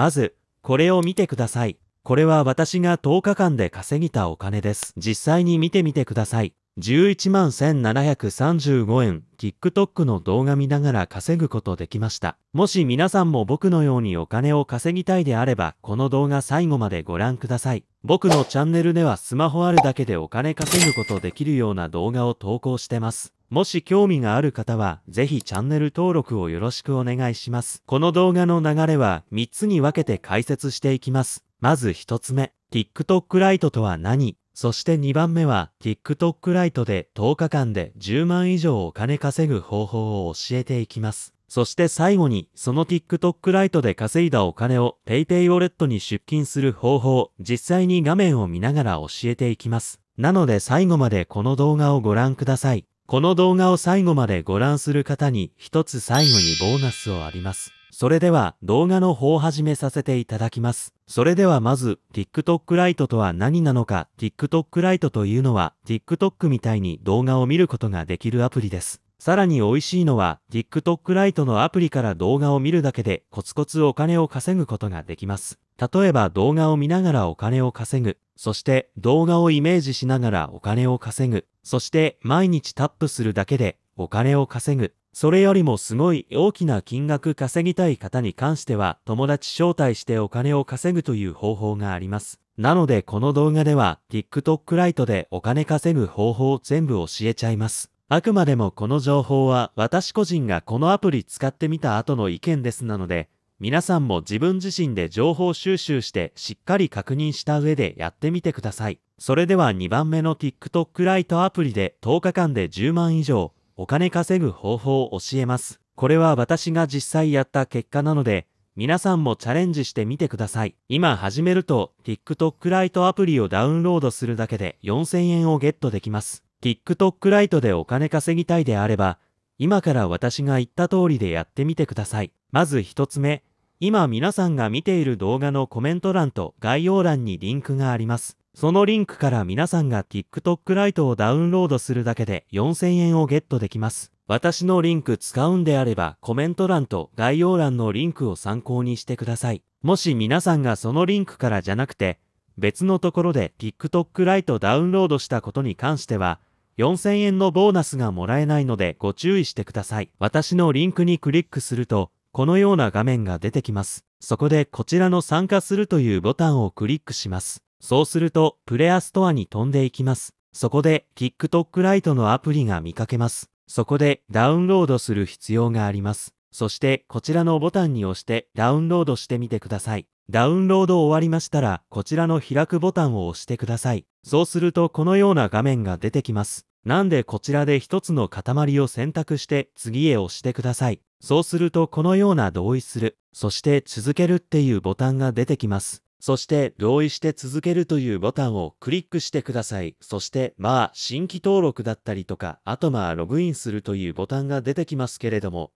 まず、これを見てください。これは私が10日間で稼ぎたお金です。実際に見てみてください。11万1735円、TikTok の動画見ながら稼ぐことできました。もし皆さんも僕のようにお金を稼ぎたいであれば、この動画最後までご覧ください。僕のチャンネルではスマホあるだけでお金稼ぐことできるような動画を投稿してます。もし興味がある方は、ぜひチャンネル登録をよろしくお願いします。この動画の流れは3つに分けて解説していきます。まず1つ目、TikTok ライトとは何そして2番目は TikTok ライトで10日間で10万以上お金稼ぐ方法を教えていきます。そして最後に、その TikTok ライトで稼いだお金を PayPay ウォレットに出金する方法、実際に画面を見ながら教えていきます。なので最後までこの動画をご覧ください。この動画を最後までご覧する方に一つ最後にボーナスをあります。それでは動画の方を始めさせていただきます。それではまず TikTok ライトとは何なのか TikTok ライトというのは TikTok みたいに動画を見ることができるアプリです。さらに美味しいのは TikTok ライトのアプリから動画を見るだけでコツコツお金を稼ぐことができます。例えば動画を見ながらお金を稼ぐ。そして動画をイメージしながらお金を稼ぐ。そして毎日タップするだけでお金を稼ぐ。それよりもすごい大きな金額稼ぎたい方に関しては友達招待してお金を稼ぐという方法があります。なのでこの動画では TikTok ライトでお金稼ぐ方法を全部教えちゃいます。あくまでもこの情報は私個人がこのアプリ使ってみた後の意見ですなので皆さんも自分自身で情報収集してしっかり確認した上でやってみてください。それでは2番目の TikTok ライトアプリで10日間で10万以上お金稼ぐ方法を教えます。これは私が実際やった結果なので、皆さんもチャレンジしてみてください。今始めると TikTok ライトアプリをダウンロードするだけで4000円をゲットできます。TikTok ライトでお金稼ぎたいであれば、今から私が言った通りでやってみてください。まず1つ目、今皆さんが見ている動画のコメント欄と概要欄にリンクがあります。そのリンクから皆さんが TikTok ライトをダウンロードするだけで4000円をゲットできます。私のリンク使うんであればコメント欄と概要欄のリンクを参考にしてください。もし皆さんがそのリンクからじゃなくて別のところで TikTok ライトダウンロードしたことに関しては4000円のボーナスがもらえないのでご注意してください。私のリンクにクリックするとこのような画面が出てきます。そこでこちらの参加するというボタンをクリックします。そうすると、プレアストアに飛んでいきます。そこで、TikTok ライトのアプリが見かけます。そこで、ダウンロードする必要があります。そして、こちらのボタンに押して、ダウンロードしてみてください。ダウンロード終わりましたら、こちらの開くボタンを押してください。そうすると、このような画面が出てきます。なんでこちらで一つの塊を選択して次へ押してください。そうするとこのような同意する、そして続けるっていうボタンが出てきます。そして同意して続けるというボタンをクリックしてください。そしてまあ新規登録だったりとか、あとまあログインするというボタンが出てきますけれども、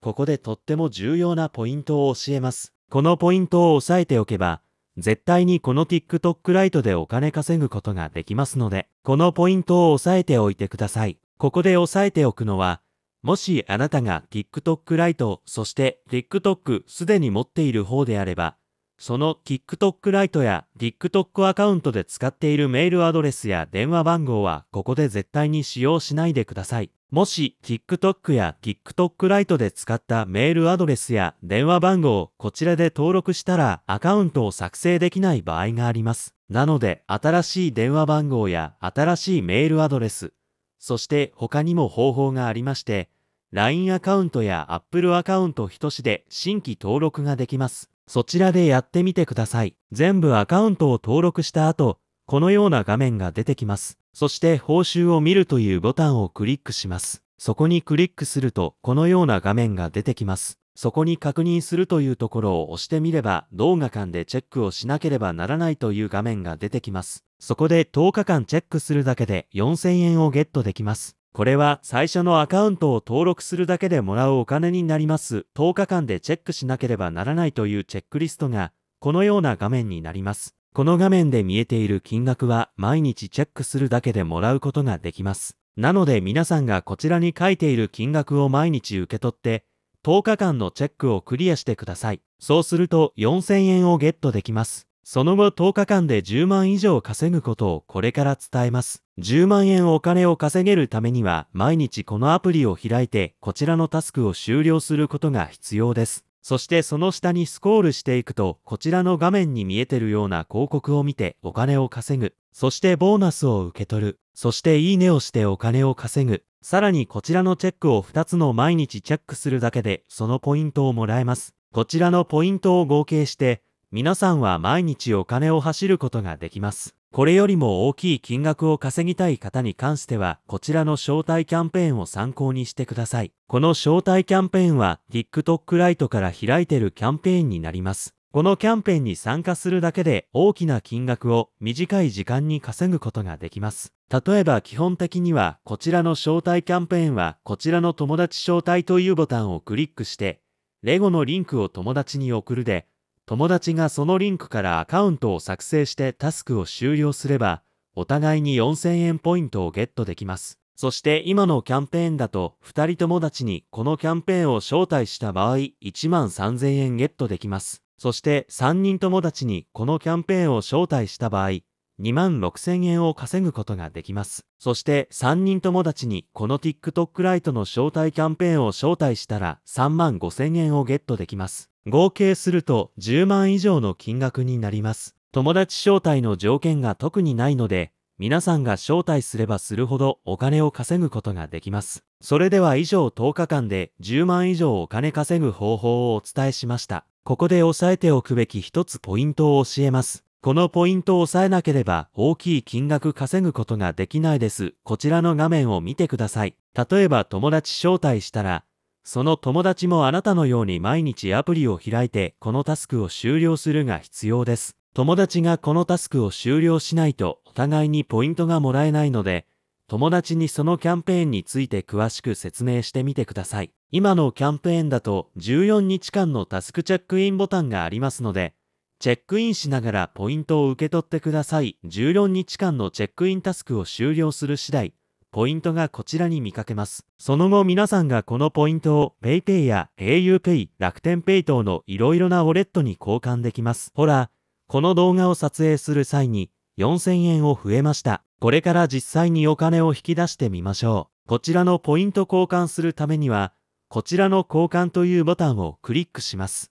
ここでとっても重要なポイントを教えます。このポイントを押さえておけば、絶対にこの TikTok ライトでお金稼ぐことができますので、このポイントを押さえておいてください。ここで押さえておくのは、もしあなたが TikTok ライト、そして TikTok すでに持っている方であれば、その TikTok ライトや TikTok アカウントで使っているメールアドレスや電話番号はここで絶対に使用しないでください。もし TikTok や TikTok ライトで使ったメールアドレスや電話番号をこちらで登録したらアカウントを作成できない場合があります。なので新しい電話番号や新しいメールアドレス、そして他にも方法がありまして、LINE アカウントや Apple アカウント等しで新規登録ができます。そちらでやってみてください。全部アカウントを登録した後、このような画面が出てきます。そして報酬を見るというボタンをクリックします。そこにクリックすると、このような画面が出てきます。そこに確認するというところを押してみれば、動画間でチェックをしなければならないという画面が出てきます。そこで10日間チェックするだけで4000円をゲットできます。これは最初のアカウントを登録するだけでもらうお金になります。10日間でチェックしなければならないというチェックリストが、このような画面になります。この画面で見えている金額は毎日チェックするだけでもらうことができます。なので皆さんがこちらに書いている金額を毎日受け取って、10日間のチェックをクリアしてください。そうすると4000円をゲットできます。その後10日間で10万以上稼ぐことをこれから伝えます。10万円お金を稼げるためには毎日このアプリを開いてこちらのタスクを終了することが必要です。そしてその下にスコールしていくとこちらの画面に見えてるような広告を見てお金を稼ぐ。そしてボーナスを受け取る。そしていいねをしてお金を稼ぐ。さらにこちらのチェックを2つの毎日チェックするだけでそのポイントをもらえます。こちらのポイントを合計して皆さんは毎日お金を走ることができます。これよりも大きい金額を稼ぎたい方に関しては、こちらの招待キャンペーンを参考にしてください。この招待キャンペーンは、TikTok ライトから開いてるキャンペーンになります。このキャンペーンに参加するだけで大きな金額を短い時間に稼ぐことができます。例えば基本的にはこちらの招待キャンペーンはこちらの友達招待というボタンをクリックしてレゴのリンクを友達に送るで友達がそのリンクからアカウントを作成してタスクを終了すれば、お互いに4000円ポイントをゲットできます。そして今のキャンペーンだと、2人友達にこのキャンペーンを招待した場合、1万3000円ゲットできます。そして3人友達にこのキャンペーンを招待した場合、2万6000円を稼ぐことができます。そして3人友達にこの TikTok ライトの招待キャンペーンを招待したら3万5000円をゲットできます。合計すると10万以上の金額になります。友達招待の条件が特にないので、皆さんが招待すればするほどお金を稼ぐことができます。それでは以上10日間で10万以上お金稼ぐ方法をお伝えしました。ここで押さえておくべき一つポイントを教えます。このポイントを押さえなければ大きい金額稼ぐことができないです。こちらの画面を見てください。例えば友達招待したら、その友達もあなたのように毎日アプリを開いてこのタスクを終了するが必要です。友達がこのタスクを終了しないとお互いにポイントがもらえないので、友達にそのキャンペーンについて詳しく説明してみてください。今のキャンペーンだと14日間のタスクチェックインボタンがありますので、チェックインしながらポイントを受け取ってください。14日間のチェックインタスクを終了する次第、ポイントがこちらに見かけます。その後皆さんがこのポイントを PayPay や auPay、楽天 Pay 等のいろいろなウォレットに交換できます。ほら、この動画を撮影する際に4000円を増えました。これから実際にお金を引き出してみましょう。こちらのポイント交換するためには、こちらの交換というボタンをクリックします。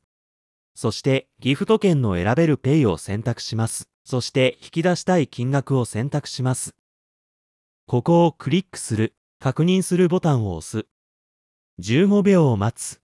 そしてギフト券の選べるペイを選択します。そして引き出したい金額を選択します。ここをクリックする、確認するボタンを押す。15秒を待つ。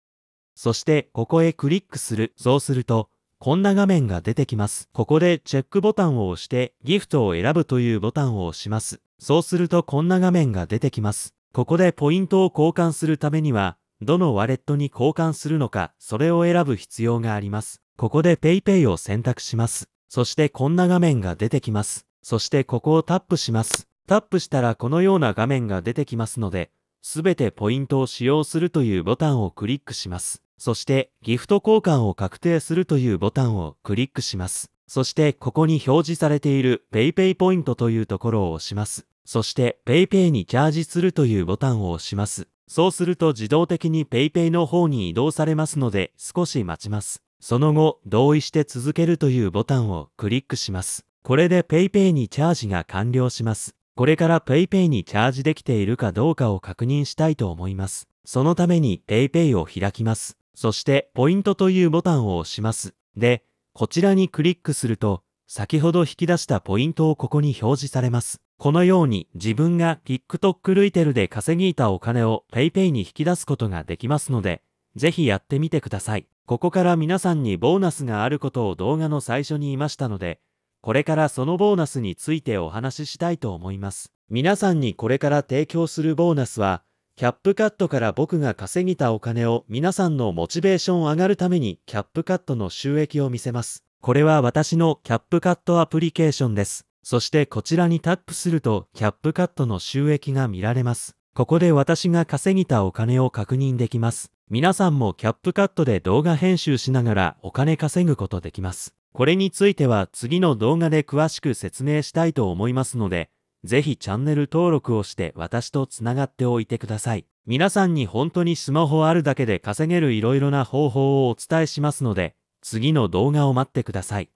そしてここへクリックする。そうすると、こんな画面が出てきます。ここでチェックボタンを押してギフトを選ぶというボタンを押します。そうするとこんな画面が出てきます。ここでポイントを交換するためにはどのワレットに交換するのか、それを選ぶ必要があります。ここで PayPay を選択します。そしてこんな画面が出てきます。そしてここをタップします。タップしたらこのような画面が出てきますので、すべてポイントを使用するというボタンをクリックします。そして、ギフト交換を確定するというボタンをクリックします。そして、ここに表示されている PayPay ポイントというところを押します。そして、PayPay にチャージするというボタンを押します。そうすると自動的に PayPay の方に移動されますので少し待ちます。その後、同意して続けるというボタンをクリックします。これで PayPay にチャージが完了します。これから PayPay にチャージできているかどうかを確認したいと思います。そのために PayPay を開きます。そして、ポイントというボタンを押します。で、こちらにクリックすると、先ほど引き出したポイントをここに表示されます。このように自分が TikTok ルイテルで稼ぎいたお金を PayPay に引き出すことができますので、ぜひやってみてください。ここから皆さんにボーナスがあることを動画の最初に言いましたので、これからそのボーナスについてお話ししたいと思います。皆さんにこれから提供するボーナスは、キャップカットから僕が稼ぎたお金を皆さんのモチベーション上がるためにキャップカットの収益を見せます。これは私のキャップカットアプリケーションです。そしてこちらにタップすると、キャップカットの収益が見られます。ここで私が稼ぎたお金を確認できます。皆さんもキャップカットで動画編集しながらお金稼ぐことできます。これについては次の動画で詳しく説明したいと思いますので、ぜひチャンネル登録をして私とつながっておいてください。皆さんに本当にスマホあるだけで稼げる色々な方法をお伝えしますので、次の動画を待ってください。